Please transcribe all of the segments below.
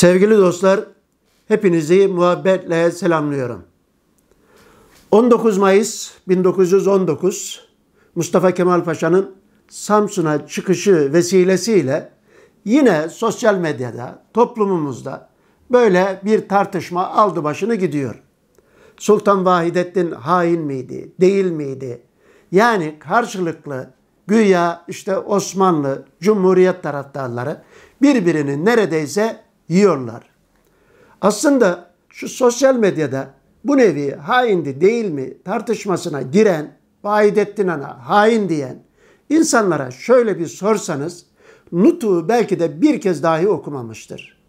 Sevgili dostlar, hepinizi muhabbetle selamlıyorum. 19 Mayıs 1919 Mustafa Kemal Paşa'nın Samsun'a çıkışı vesilesiyle yine sosyal medyada, toplumumuzda böyle bir tartışma aldı başını gidiyor. Sultan Vahidettin hain miydi, değil miydi? Yani karşılıklı güya işte Osmanlı Cumhuriyet taraftarları birbirini neredeyse yiyorlar. Aslında şu sosyal medyada bu nevi haindi değil mi tartışmasına giren Vahidettin Ana hain diyen insanlara şöyle bir sorsanız Nutu belki de bir kez dahi okumamıştır.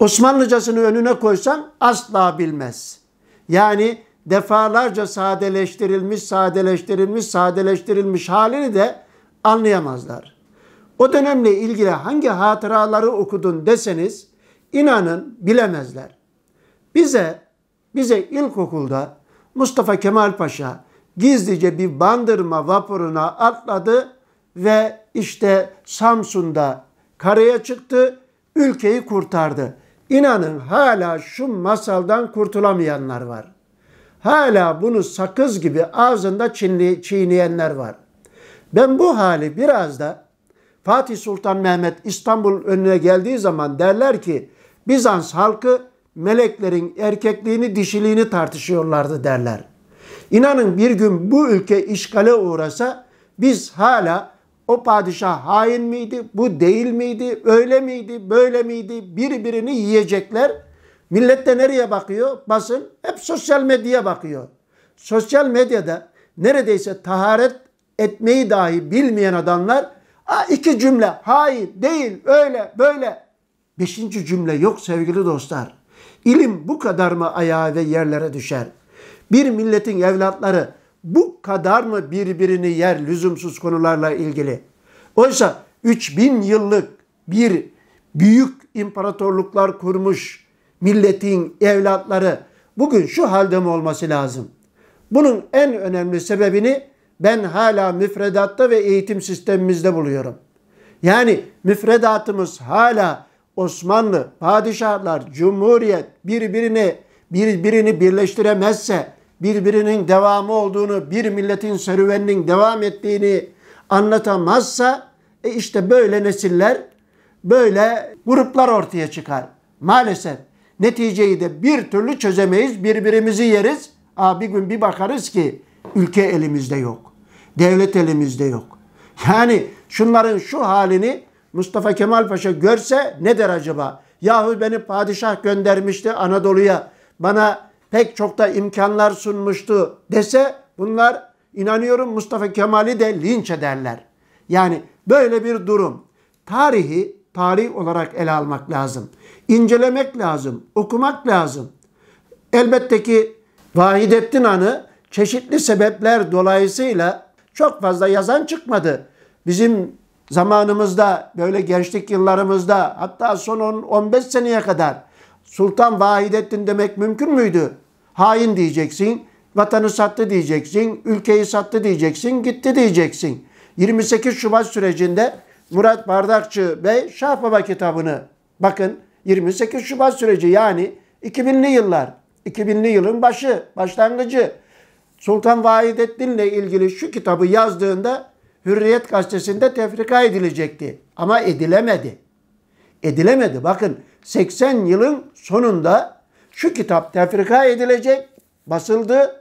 Osmanlıcasını önüne koysan asla bilmez. Yani defalarca sadeleştirilmiş, sadeleştirilmiş, sadeleştirilmiş halini de anlayamazlar. O dönemle ilgili hangi hatıraları okudun deseniz inanın bilemezler. Bize bize ilkokulda Mustafa Kemal Paşa gizlice bir bandırma vapuruna atladı ve işte Samsun'da karaya çıktı, ülkeyi kurtardı. İnanın hala şu masaldan kurtulamayanlar var. Hala bunu sakız gibi ağzında çiğneyenler var. Ben bu hali biraz da Fatih Sultan Mehmet İstanbul önüne geldiği zaman derler ki Bizans halkı meleklerin erkekliğini dişiliğini tartışıyorlardı derler. İnanın bir gün bu ülke işgale uğrasa biz hala o padişah hain miydi, bu değil miydi, öyle miydi, böyle miydi birbirini yiyecekler. Millet de nereye bakıyor? Basın hep sosyal medyaya bakıyor. Sosyal medyada neredeyse taharet etmeyi dahi bilmeyen adamlar Ha, iki cümle hayır değil öyle böyle. Beşinci cümle yok sevgili dostlar. İlim bu kadar mı ayağa ve yerlere düşer? Bir milletin evlatları bu kadar mı birbirini yer lüzumsuz konularla ilgili? Oysa 3000 yıllık bir büyük imparatorluklar kurmuş milletin evlatları bugün şu halde mi olması lazım? Bunun en önemli sebebini ben hala müfredatta ve eğitim sistemimizde buluyorum. Yani müfredatımız hala Osmanlı, padişahlar, cumhuriyet birbirini birbirini birleştiremezse birbirinin devamı olduğunu, bir milletin serüveninin devam ettiğini anlatamazsa e işte böyle nesiller, böyle gruplar ortaya çıkar. Maalesef neticeyi de bir türlü çözemeyiz, birbirimizi yeriz. Aa, bir gün bir bakarız ki Ülke elimizde yok. Devlet elimizde yok. Yani şunların şu halini Mustafa Kemal Paşa görse ne der acaba? Yahu beni padişah göndermişti Anadolu'ya. Bana pek çok da imkanlar sunmuştu dese bunlar inanıyorum Mustafa Kemal'i de linç ederler. Yani böyle bir durum. Tarihi tarih olarak ele almak lazım. İncelemek lazım, okumak lazım. Elbette ki Vahidettin Han'ı çeşitli sebepler dolayısıyla çok fazla yazan çıkmadı. Bizim zamanımızda böyle gençlik yıllarımızda hatta son 10-15 seneye kadar Sultan Vahidettin demek mümkün müydü? Hain diyeceksin, vatanı sattı diyeceksin, ülkeyi sattı diyeceksin, gitti diyeceksin. 28 Şubat sürecinde Murat Bardakçı Bey Şahbaba kitabını bakın 28 Şubat süreci yani 2000'li yıllar, 2000'li yılın başı, başlangıcı Sultan Vahidettin ile ilgili şu kitabı yazdığında Hürriyet gazetesinde tefrika edilecekti. Ama edilemedi. Edilemedi. Bakın 80 yılın sonunda şu kitap tefrika edilecek, basıldı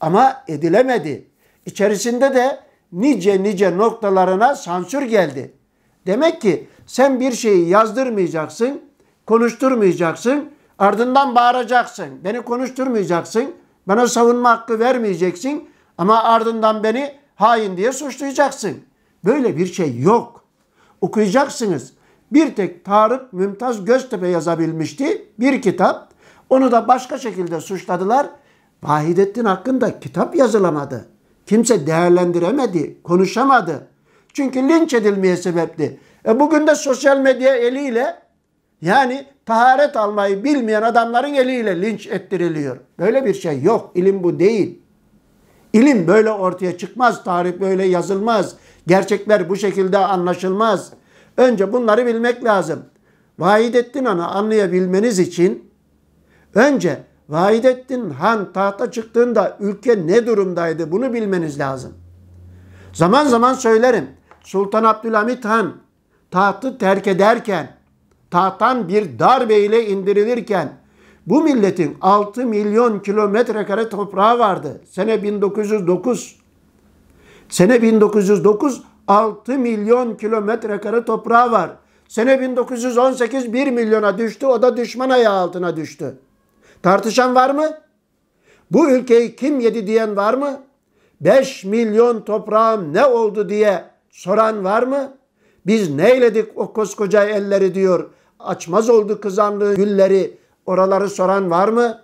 ama edilemedi. İçerisinde de nice nice noktalarına sansür geldi. Demek ki sen bir şeyi yazdırmayacaksın, konuşturmayacaksın, ardından bağıracaksın. Beni konuşturmayacaksın, bana savunma hakkı vermeyeceksin ama ardından beni hain diye suçlayacaksın. Böyle bir şey yok. Okuyacaksınız. Bir tek Tarık Mümtaz Göztepe yazabilmişti bir kitap. Onu da başka şekilde suçladılar. Vahidettin hakkında kitap yazılamadı. Kimse değerlendiremedi, konuşamadı. Çünkü linç edilmeye sebepti. E bugün de sosyal medya eliyle yani taharet almayı bilmeyen adamların eliyle linç ettiriliyor. Böyle bir şey yok. İlim bu değil. İlim böyle ortaya çıkmaz. Tarih böyle yazılmaz. Gerçekler bu şekilde anlaşılmaz. Önce bunları bilmek lazım. Vahidettin Han'ı anlayabilmeniz için önce Vahidettin Han tahta çıktığında ülke ne durumdaydı bunu bilmeniz lazım. Zaman zaman söylerim. Sultan Abdülhamit Han tahtı terk ederken tahttan bir darbeyle indirilirken bu milletin 6 milyon kilometre kare toprağı vardı. Sene 1909. Sene 1909 6 milyon kilometre kare toprağı var. Sene 1918 1 milyona düştü. O da düşman ayağı altına düştü. Tartışan var mı? Bu ülkeyi kim yedi diyen var mı? 5 milyon toprağım ne oldu diye soran var mı? Biz neyledik o koskoca elleri diyor. Açmaz oldu kızanlığı gülleri. Oraları soran var mı?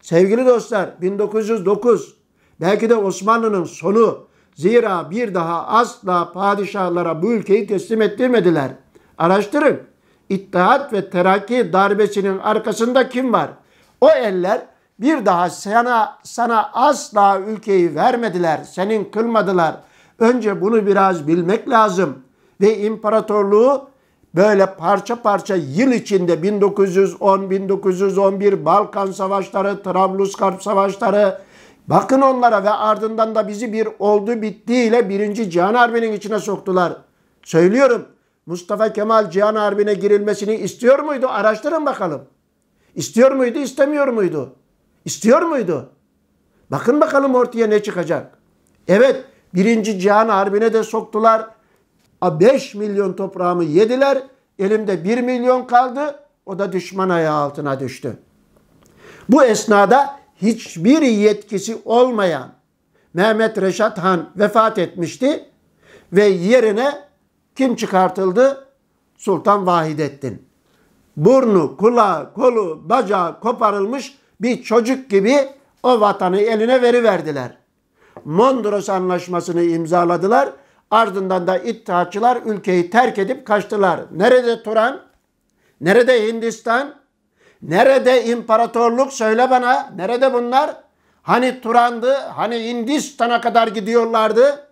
Sevgili dostlar 1909 belki de Osmanlı'nın sonu. Zira bir daha asla padişahlara bu ülkeyi teslim ettirmediler. Araştırın. İttihat ve Terakki darbesinin arkasında kim var? O eller bir daha sana sana asla ülkeyi vermediler. Senin kılmadılar. Önce bunu biraz bilmek lazım ve imparatorluğu böyle parça parça yıl içinde 1910, 1911 Balkan Savaşları, Trablusgarp Savaşları bakın onlara ve ardından da bizi bir oldu bittiyle birinci Cihan Harbi'nin içine soktular. Söylüyorum Mustafa Kemal Cihan Harbi'ne girilmesini istiyor muydu? Araştırın bakalım. İstiyor muydu, istemiyor muydu? İstiyor muydu? Bakın bakalım ortaya ne çıkacak. Evet, birinci Cihan Harbi'ne de soktular. 5 milyon toprağımı yediler. Elimde 1 milyon kaldı. O da düşman ayağı altına düştü. Bu esnada hiçbir yetkisi olmayan Mehmet Reşat Han vefat etmişti ve yerine kim çıkartıldı? Sultan Vahidettin. Burnu, kulağı, kolu, bacağı koparılmış bir çocuk gibi o vatanı eline veriverdiler. Mondros Anlaşması'nı imzaladılar Ardından da İttihatçılar ülkeyi terk edip kaçtılar. Nerede Turan? Nerede Hindistan? Nerede imparatorluk? Söyle bana. Nerede bunlar? Hani Turan'dı? Hani Hindistan'a kadar gidiyorlardı?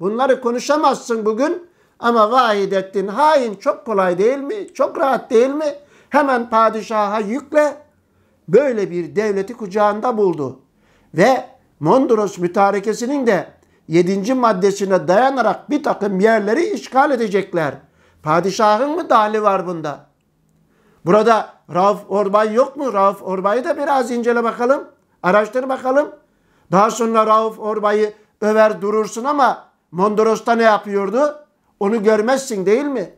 Bunları konuşamazsın bugün. Ama vahid ettin. Hain çok kolay değil mi? Çok rahat değil mi? Hemen padişaha yükle. Böyle bir devleti kucağında buldu. Ve Mondros mütarekesinin de 7. maddesine dayanarak bir takım yerleri işgal edecekler. Padişahın mı dahli var bunda? Burada Rauf Orbay yok mu? Rauf Orbay'ı da biraz incele bakalım. Araştır bakalım. Daha sonra Rauf Orbay'ı över durursun ama Mondros'ta ne yapıyordu? Onu görmezsin değil mi?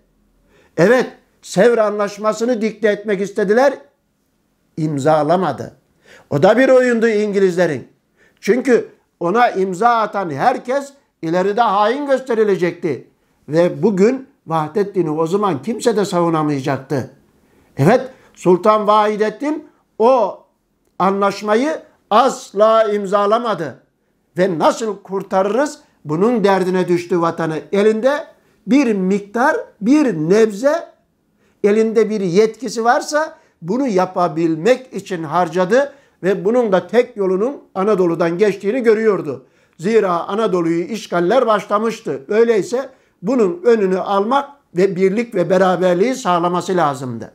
Evet, Sevr Anlaşması'nı dikte etmek istediler. imzalamadı. O da bir oyundu İngilizlerin. Çünkü ona imza atan herkes ileride hain gösterilecekti. Ve bugün Vahdettin'i o zaman kimse de savunamayacaktı. Evet Sultan Vahidettin o anlaşmayı asla imzalamadı. Ve nasıl kurtarırız? Bunun derdine düştü vatanı. Elinde bir miktar, bir nebze, elinde bir yetkisi varsa bunu yapabilmek için harcadı ve bunun da tek yolunun Anadolu'dan geçtiğini görüyordu. Zira Anadolu'yu işgaller başlamıştı. Öyleyse bunun önünü almak ve birlik ve beraberliği sağlaması lazımdı.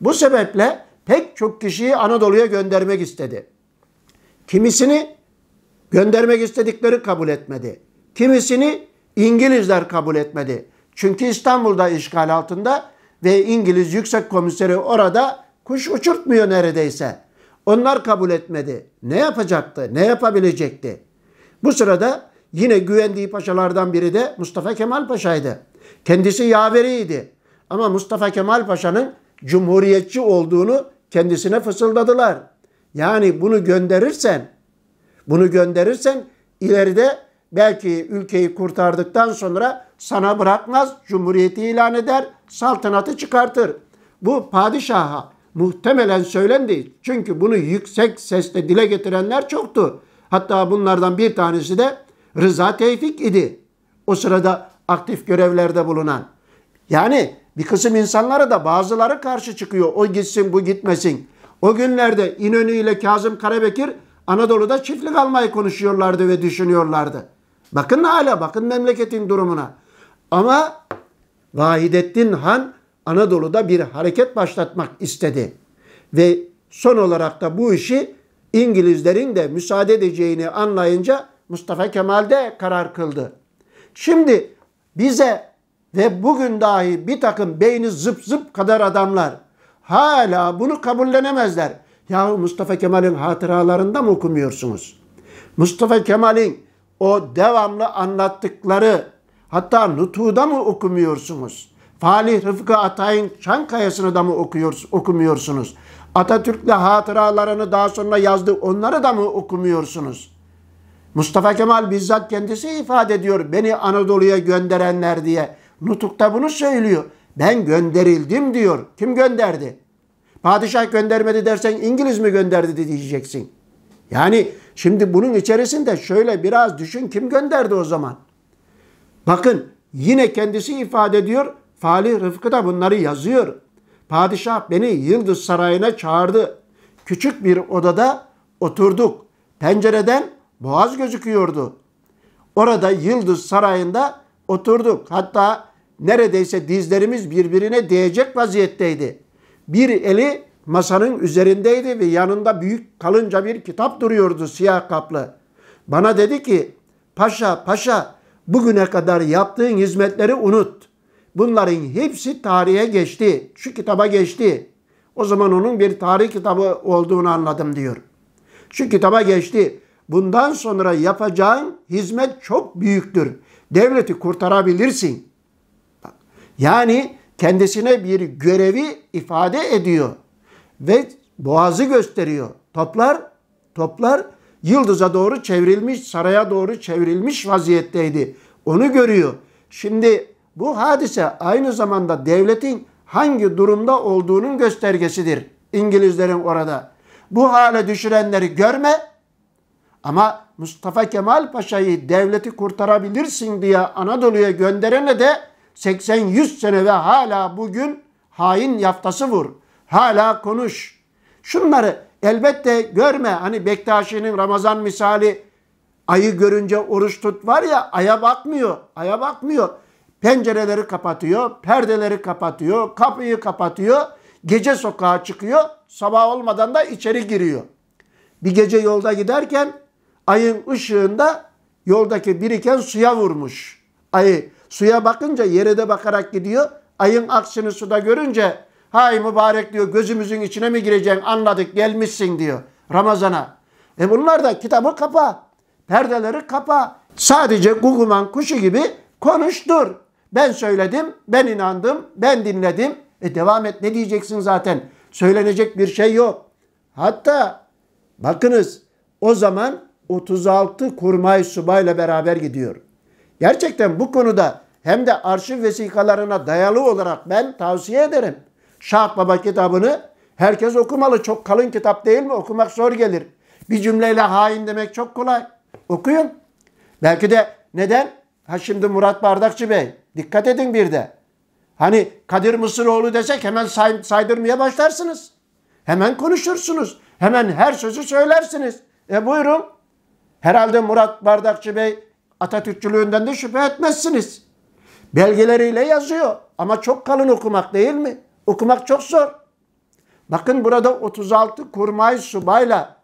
Bu sebeple pek çok kişiyi Anadolu'ya göndermek istedi. Kimisini göndermek istedikleri kabul etmedi. Kimisini İngilizler kabul etmedi. Çünkü İstanbul'da işgal altında ve İngiliz Yüksek Komiseri orada kuş uçurtmuyor neredeyse. Onlar kabul etmedi. Ne yapacaktı? Ne yapabilecekti? Bu sırada yine güvendiği paşalardan biri de Mustafa Kemal Paşa'ydı. Kendisi yaveriydi. Ama Mustafa Kemal Paşa'nın cumhuriyetçi olduğunu kendisine fısıldadılar. Yani bunu gönderirsen, bunu gönderirsen ileride belki ülkeyi kurtardıktan sonra sana bırakmaz, cumhuriyeti ilan eder, saltanatı çıkartır. Bu padişaha, muhtemelen söylendi. Çünkü bunu yüksek sesle dile getirenler çoktu. Hatta bunlardan bir tanesi de Rıza Tevfik idi. O sırada aktif görevlerde bulunan. Yani bir kısım insanlara da bazıları karşı çıkıyor. O gitsin bu gitmesin. O günlerde İnönü ile Kazım Karabekir Anadolu'da çiftlik almayı konuşuyorlardı ve düşünüyorlardı. Bakın hala bakın memleketin durumuna. Ama Vahidettin Han Anadolu'da bir hareket başlatmak istedi. Ve son olarak da bu işi İngilizlerin de müsaade edeceğini anlayınca Mustafa Kemal de karar kıldı. Şimdi bize ve bugün dahi bir takım beyni zıp zıp kadar adamlar hala bunu kabullenemezler. Yahu Mustafa Kemal'in hatıralarında mı okumuyorsunuz? Mustafa Kemal'in o devamlı anlattıkları hatta nutuda mı okumuyorsunuz? Fali Rıfkı Atay'ın Çankaya'sını da mı okuyorsunuz, okumuyorsunuz? Atatürk'le hatıralarını daha sonra yazdı. Onları da mı okumuyorsunuz? Mustafa Kemal bizzat kendisi ifade ediyor. Beni Anadolu'ya gönderenler diye. Nutuk'ta bunu söylüyor. Ben gönderildim diyor. Kim gönderdi? Padişah göndermedi dersen İngiliz mi gönderdi diyeceksin. Yani şimdi bunun içerisinde şöyle biraz düşün kim gönderdi o zaman? Bakın yine kendisi ifade ediyor. Fali Rıfkı da bunları yazıyor. Padişah beni Yıldız Sarayı'na çağırdı. Küçük bir odada oturduk. Pencereden boğaz gözüküyordu. Orada Yıldız Sarayı'nda oturduk. Hatta neredeyse dizlerimiz birbirine değecek vaziyetteydi. Bir eli masanın üzerindeydi ve yanında büyük kalınca bir kitap duruyordu siyah kaplı. Bana dedi ki paşa paşa bugüne kadar yaptığın hizmetleri unut. Bunların hepsi tarihe geçti. Şu kitaba geçti. O zaman onun bir tarih kitabı olduğunu anladım diyor. Şu kitaba geçti. Bundan sonra yapacağın hizmet çok büyüktür. Devleti kurtarabilirsin. Yani kendisine bir görevi ifade ediyor. Ve boğazı gösteriyor. Toplar, toplar yıldıza doğru çevrilmiş, saraya doğru çevrilmiş vaziyetteydi. Onu görüyor. Şimdi bu hadise aynı zamanda devletin hangi durumda olduğunun göstergesidir İngilizlerin orada. Bu hale düşürenleri görme ama Mustafa Kemal Paşa'yı devleti kurtarabilirsin diye Anadolu'ya gönderene de 80-100 sene ve hala bugün hain yaftası vur. Hala konuş. Şunları elbette görme. Hani Bektaşi'nin Ramazan misali ayı görünce oruç tut var ya aya bakmıyor. Aya bakmıyor pencereleri kapatıyor, perdeleri kapatıyor, kapıyı kapatıyor. Gece sokağa çıkıyor, sabah olmadan da içeri giriyor. Bir gece yolda giderken ayın ışığında yoldaki biriken suya vurmuş. Ayı suya bakınca yere de bakarak gidiyor. Ayın aksini suda görünce hay mübarek diyor gözümüzün içine mi gireceksin anladık gelmişsin diyor Ramazan'a. E bunlar da kitabı kapa, perdeleri kapa. Sadece guguman kuşu gibi konuştur. Ben söyledim, ben inandım, ben dinledim. E devam et ne diyeceksin zaten? Söylenecek bir şey yok. Hatta bakınız o zaman 36 kurmay subayla beraber gidiyor. Gerçekten bu konuda hem de arşiv vesikalarına dayalı olarak ben tavsiye ederim. Şah Baba kitabını herkes okumalı. Çok kalın kitap değil mi? Okumak zor gelir. Bir cümleyle hain demek çok kolay. Okuyun. Belki de neden? Ha şimdi Murat Bardakçı Bey Dikkat edin bir de. Hani Kadir Mısıroğlu desek hemen say saydırmaya başlarsınız. Hemen konuşursunuz. Hemen her sözü söylersiniz. E buyurun. Herhalde Murat Bardakçı Bey Atatürkçülüğünden de şüphe etmezsiniz. Belgeleriyle yazıyor ama çok kalın okumak değil mi? Okumak çok zor. Bakın burada 36 kurmay subayla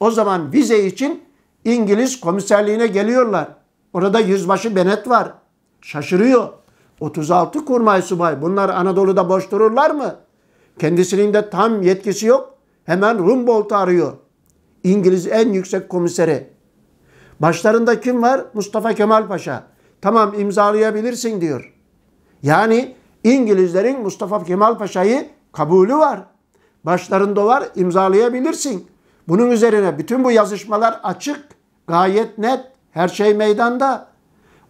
o zaman vize için İngiliz komiserliğine geliyorlar. Orada yüzbaşı Benet var şaşırıyor. 36 kurmay subay bunlar Anadolu'da boş dururlar mı? Kendisinin de tam yetkisi yok. Hemen Rumbold'u arıyor. İngiliz en yüksek komiseri. Başlarında kim var? Mustafa Kemal Paşa. Tamam imzalayabilirsin diyor. Yani İngilizlerin Mustafa Kemal Paşa'yı kabulü var. Başlarında var imzalayabilirsin. Bunun üzerine bütün bu yazışmalar açık, gayet net, her şey meydanda.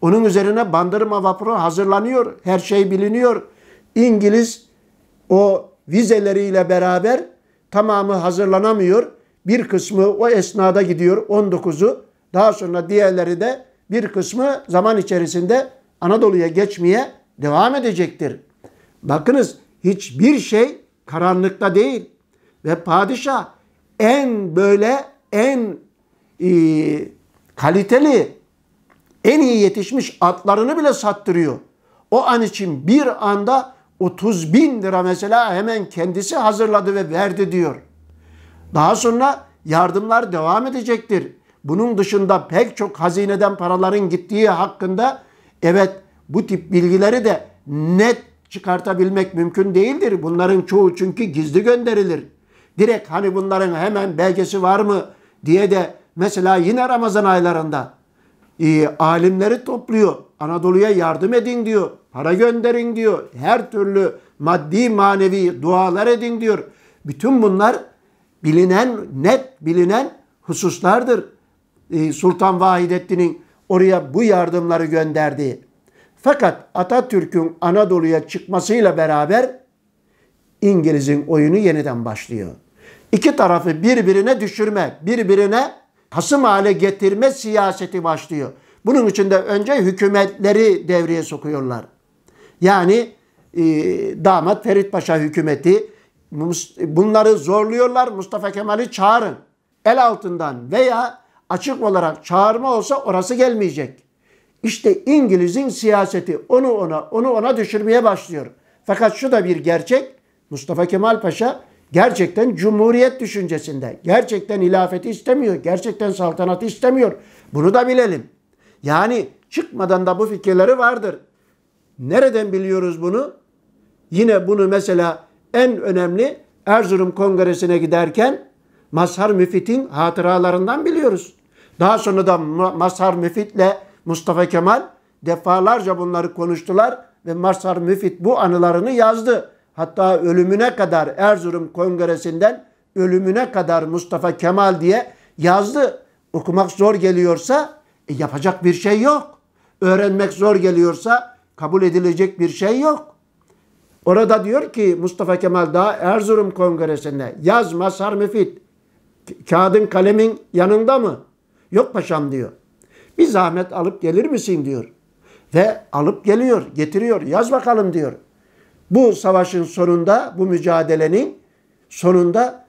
Onun üzerine bandırma vapuru hazırlanıyor. Her şey biliniyor. İngiliz o vizeleriyle beraber tamamı hazırlanamıyor. Bir kısmı o esnada gidiyor 19'u. Daha sonra diğerleri de bir kısmı zaman içerisinde Anadolu'ya geçmeye devam edecektir. Bakınız hiçbir şey karanlıkta değil. Ve padişah en böyle en e, kaliteli en iyi yetişmiş atlarını bile sattırıyor. O an için bir anda 30 bin lira mesela hemen kendisi hazırladı ve verdi diyor. Daha sonra yardımlar devam edecektir. Bunun dışında pek çok hazineden paraların gittiği hakkında evet bu tip bilgileri de net çıkartabilmek mümkün değildir. Bunların çoğu çünkü gizli gönderilir. Direkt hani bunların hemen belgesi var mı diye de mesela yine Ramazan aylarında e, alimleri topluyor. Anadolu'ya yardım edin diyor. Para gönderin diyor. Her türlü maddi manevi dualar edin diyor. Bütün bunlar bilinen, net bilinen hususlardır. E, Sultan Vahidettin'in oraya bu yardımları gönderdiği. Fakat Atatürk'ün Anadolu'ya çıkmasıyla beraber İngiliz'in oyunu yeniden başlıyor. İki tarafı birbirine düşürme, birbirine hasım hale getirme siyaseti başlıyor. Bunun için de önce hükümetleri devreye sokuyorlar. Yani e, damat Ferit Paşa hükümeti bunları zorluyorlar. Mustafa Kemal'i çağırın. El altından veya açık olarak çağırma olsa orası gelmeyecek. İşte İngiliz'in siyaseti onu ona onu ona düşürmeye başlıyor. Fakat şu da bir gerçek. Mustafa Kemal Paşa Gerçekten cumhuriyet düşüncesinde. Gerçekten hilafeti istemiyor. Gerçekten saltanatı istemiyor. Bunu da bilelim. Yani çıkmadan da bu fikirleri vardır. Nereden biliyoruz bunu? Yine bunu mesela en önemli Erzurum Kongresi'ne giderken Mazhar Müfit'in hatıralarından biliyoruz. Daha sonra da Mazhar Müfit'le Mustafa Kemal defalarca bunları konuştular ve Mazhar Müfit bu anılarını yazdı hatta ölümüne kadar Erzurum Kongresi'nden ölümüne kadar Mustafa Kemal diye yazdı. Okumak zor geliyorsa e, yapacak bir şey yok. Öğrenmek zor geliyorsa kabul edilecek bir şey yok. Orada diyor ki Mustafa Kemal daha Erzurum Kongresi'nde yaz Masar Müfit. Kağıdın kalemin yanında mı? Yok paşam diyor. Bir zahmet alıp gelir misin diyor. Ve alıp geliyor, getiriyor. Yaz bakalım diyor. Bu savaşın sonunda, bu mücadelenin sonunda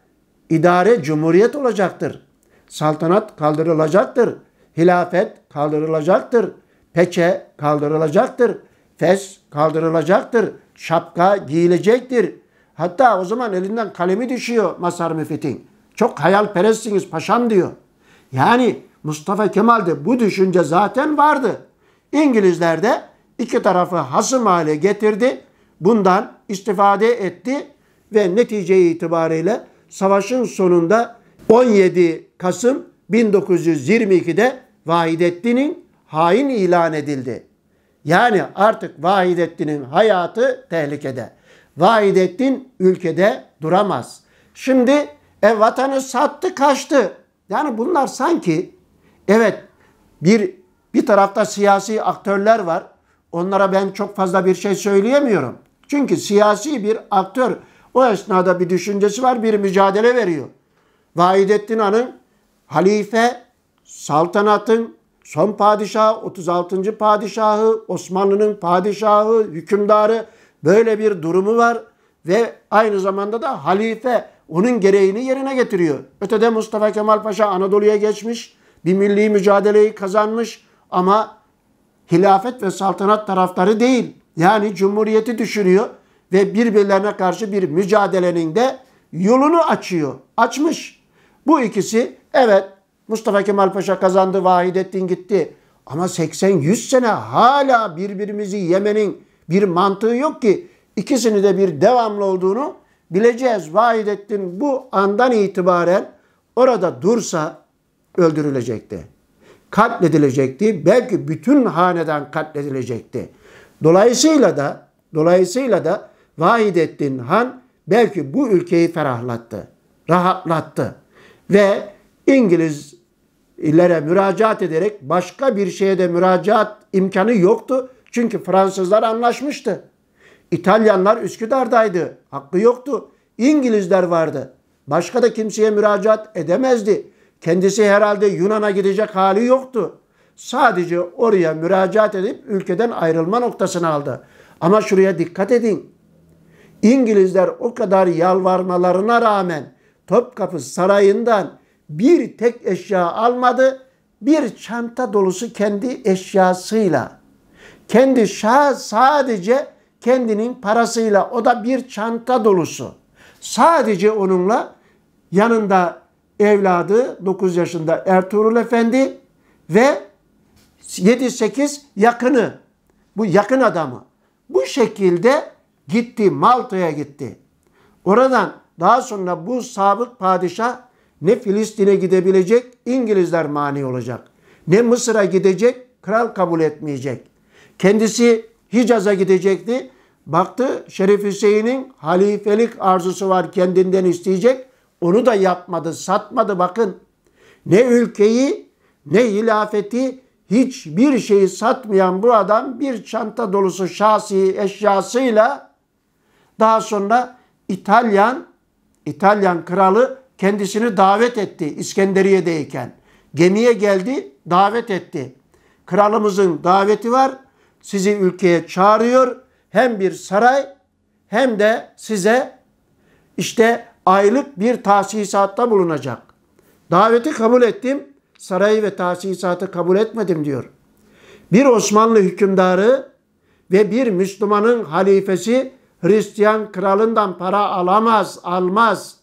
idare cumhuriyet olacaktır. Saltanat kaldırılacaktır. Hilafet kaldırılacaktır. Peçe kaldırılacaktır. Fes kaldırılacaktır. Şapka giyilecektir. Hatta o zaman elinden kalemi düşüyor Masar Müfit'in. Çok hayalperestsiniz paşam diyor. Yani Mustafa Kemal'de bu düşünce zaten vardı. İngilizler de iki tarafı hasım hale getirdi bundan istifade etti ve netice itibariyle savaşın sonunda 17 Kasım 1922'de Vahidettin'in hain ilan edildi. Yani artık Vahidettin'in hayatı tehlikede. Vahidettin ülkede duramaz. Şimdi e, vatanı sattı kaçtı. Yani bunlar sanki evet bir bir tarafta siyasi aktörler var. Onlara ben çok fazla bir şey söyleyemiyorum. Çünkü siyasi bir aktör o esnada bir düşüncesi var, bir mücadele veriyor. Vahidettin Han'ın halife, saltanatın son padişahı, 36. padişahı, Osmanlı'nın padişahı, hükümdarı böyle bir durumu var ve aynı zamanda da halife onun gereğini yerine getiriyor. Ötede Mustafa Kemal Paşa Anadolu'ya geçmiş, bir milli mücadeleyi kazanmış ama hilafet ve saltanat taraftarı değil. Yani cumhuriyeti düşürüyor ve birbirlerine karşı bir mücadelenin de yolunu açıyor. Açmış. Bu ikisi evet Mustafa Kemal Paşa kazandı, Vahidettin gitti. Ama 80-100 sene hala birbirimizi yemenin bir mantığı yok ki ikisini de bir devamlı olduğunu bileceğiz. Vahidettin bu andan itibaren orada dursa öldürülecekti. Katledilecekti. Belki bütün haneden katledilecekti. Dolayısıyla da dolayısıyla da Vahidettin Han belki bu ülkeyi ferahlattı, rahatlattı ve İngilizlere müracaat ederek başka bir şeye de müracaat imkanı yoktu. Çünkü Fransızlar anlaşmıştı. İtalyanlar Üsküdar'daydı. Hakkı yoktu. İngilizler vardı. Başka da kimseye müracaat edemezdi. Kendisi herhalde Yunan'a gidecek hali yoktu sadece oraya müracaat edip ülkeden ayrılma noktasını aldı. Ama şuraya dikkat edin. İngilizler o kadar yalvarmalarına rağmen Topkapı Sarayı'ndan bir tek eşya almadı. Bir çanta dolusu kendi eşyasıyla. Kendi şah sadece kendinin parasıyla. O da bir çanta dolusu. Sadece onunla yanında evladı 9 yaşında Ertuğrul Efendi ve 7-8 yakını. Bu yakın adamı. Bu şekilde gitti Malta'ya gitti. Oradan daha sonra bu sabık padişah ne Filistin'e gidebilecek İngilizler mani olacak. Ne Mısır'a gidecek kral kabul etmeyecek. Kendisi Hicaz'a gidecekti. Baktı Şerif Hüseyin'in halifelik arzusu var kendinden isteyecek. Onu da yapmadı, satmadı bakın. Ne ülkeyi, ne hilafeti, hiçbir şeyi satmayan bu adam bir çanta dolusu şahsi eşyasıyla daha sonra İtalyan İtalyan kralı kendisini davet etti İskenderiye'deyken. Gemiye geldi, davet etti. Kralımızın daveti var. Sizi ülkeye çağırıyor. Hem bir saray hem de size işte aylık bir tahsisatta bulunacak. Daveti kabul ettim sarayı ve tahsisatı kabul etmedim diyor. Bir Osmanlı hükümdarı ve bir Müslümanın halifesi Hristiyan kralından para alamaz, almaz.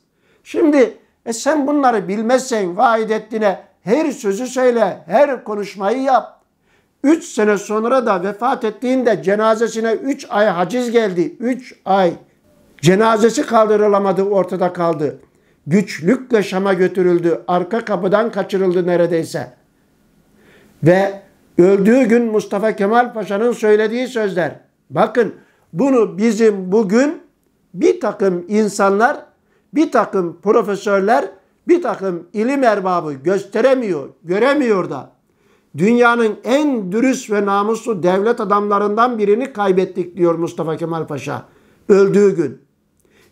Şimdi e sen bunları bilmezsen vaid ettiğine her sözü söyle, her konuşmayı yap. Üç sene sonra da vefat ettiğinde cenazesine üç ay haciz geldi. Üç ay. Cenazesi kaldırılamadı, ortada kaldı güçlükle Şam'a götürüldü. Arka kapıdan kaçırıldı neredeyse. Ve öldüğü gün Mustafa Kemal Paşa'nın söylediği sözler. Bakın bunu bizim bugün bir takım insanlar, bir takım profesörler, bir takım ilim erbabı gösteremiyor, göremiyor da. Dünyanın en dürüst ve namuslu devlet adamlarından birini kaybettik diyor Mustafa Kemal Paşa öldüğü gün.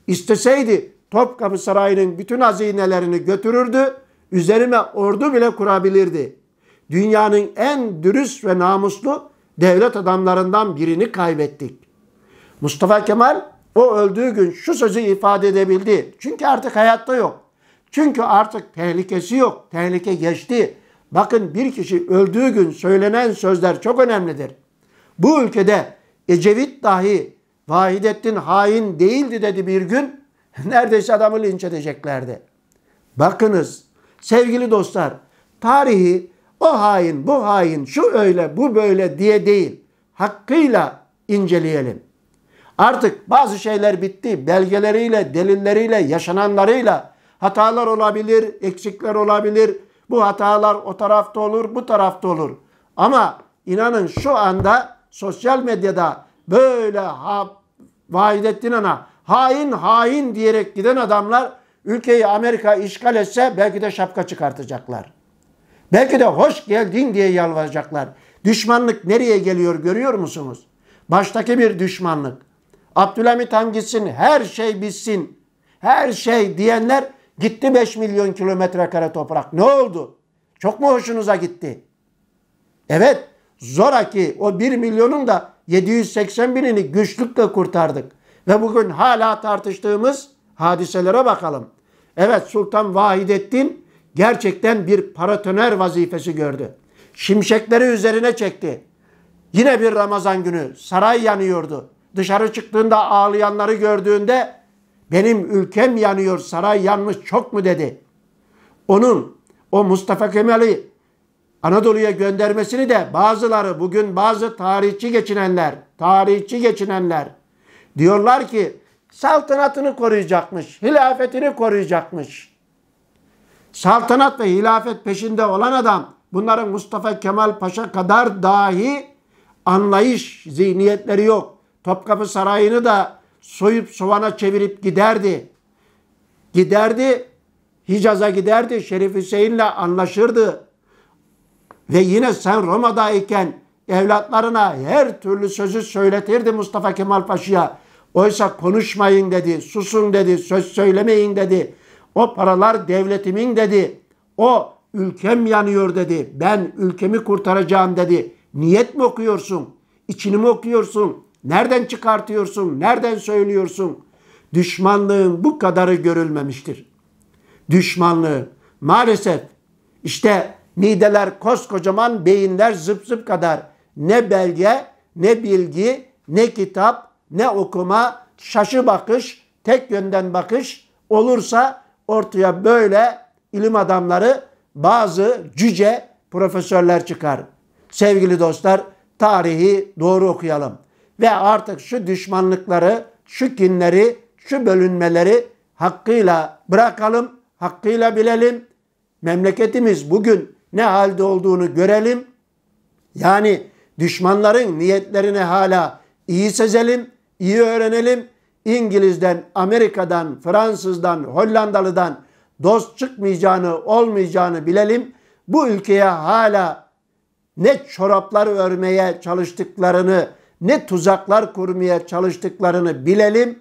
İsteseydi Topkapı Sarayı'nın bütün hazinelerini götürürdü. Üzerime ordu bile kurabilirdi. Dünyanın en dürüst ve namuslu devlet adamlarından birini kaybettik. Mustafa Kemal o öldüğü gün şu sözü ifade edebildi. Çünkü artık hayatta yok. Çünkü artık tehlikesi yok. Tehlike geçti. Bakın bir kişi öldüğü gün söylenen sözler çok önemlidir. Bu ülkede Ecevit dahi Vahidettin hain değildi dedi bir gün. Neredeyse adamı linç edeceklerdi. Bakınız sevgili dostlar tarihi o hain bu hain şu öyle bu böyle diye değil hakkıyla inceleyelim. Artık bazı şeyler bitti. Belgeleriyle, delilleriyle, yaşananlarıyla hatalar olabilir, eksikler olabilir. Bu hatalar o tarafta olur, bu tarafta olur. Ama inanın şu anda sosyal medyada böyle ha, Vahidettin Ana hain hain diyerek giden adamlar ülkeyi Amerika işgal etse belki de şapka çıkartacaklar. Belki de hoş geldin diye yalvaracaklar. Düşmanlık nereye geliyor görüyor musunuz? Baştaki bir düşmanlık. Abdülhamit Han gitsin her şey bitsin. Her şey diyenler gitti 5 milyon kilometre kare toprak. Ne oldu? Çok mu hoşunuza gitti? Evet zoraki o 1 milyonun da 780 binini güçlükle kurtardık. Ve bugün hala tartıştığımız hadiselere bakalım. Evet Sultan Vahidettin gerçekten bir paratoner vazifesi gördü. Şimşekleri üzerine çekti. Yine bir Ramazan günü saray yanıyordu. Dışarı çıktığında ağlayanları gördüğünde benim ülkem yanıyor saray yanmış çok mu dedi. Onun o Mustafa Kemal'i Anadolu'ya göndermesini de bazıları bugün bazı tarihçi geçinenler, tarihçi geçinenler Diyorlar ki saltanatını koruyacakmış, hilafetini koruyacakmış. Saltanat ve hilafet peşinde olan adam bunların Mustafa Kemal Paşa kadar dahi anlayış, zihniyetleri yok. Topkapı Sarayı'nı da soyup sovana çevirip giderdi. Giderdi, Hicaz'a giderdi, Şerif Hüseyin'le anlaşırdı. Ve yine sen Roma'dayken evlatlarına her türlü sözü söyletirdi Mustafa Kemal Paşa'ya. Oysa konuşmayın dedi, susun dedi, söz söylemeyin dedi. O paralar devletimin dedi. O ülkem yanıyor dedi. Ben ülkemi kurtaracağım dedi. Niyet mi okuyorsun? İçini mi okuyorsun? Nereden çıkartıyorsun? Nereden söylüyorsun? Düşmanlığın bu kadarı görülmemiştir. Düşmanlığı maalesef işte mideler koskocaman beyinler zıp zıp kadar ne belge ne bilgi ne kitap ne okuma, şaşı bakış, tek yönden bakış olursa ortaya böyle ilim adamları bazı cüce profesörler çıkar. Sevgili dostlar tarihi doğru okuyalım. Ve artık şu düşmanlıkları, şu kinleri, şu bölünmeleri hakkıyla bırakalım, hakkıyla bilelim. Memleketimiz bugün ne halde olduğunu görelim. Yani düşmanların niyetlerini hala iyi sezelim iyi öğrenelim. İngiliz'den, Amerika'dan, Fransız'dan, Hollandalı'dan dost çıkmayacağını, olmayacağını bilelim. Bu ülkeye hala ne çoraplar örmeye çalıştıklarını, ne tuzaklar kurmaya çalıştıklarını bilelim.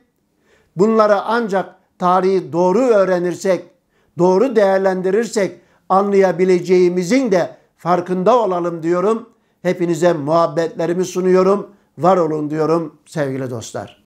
Bunları ancak tarihi doğru öğrenirsek, doğru değerlendirirsek anlayabileceğimizin de farkında olalım diyorum. Hepinize muhabbetlerimi sunuyorum var olun diyorum sevgili dostlar.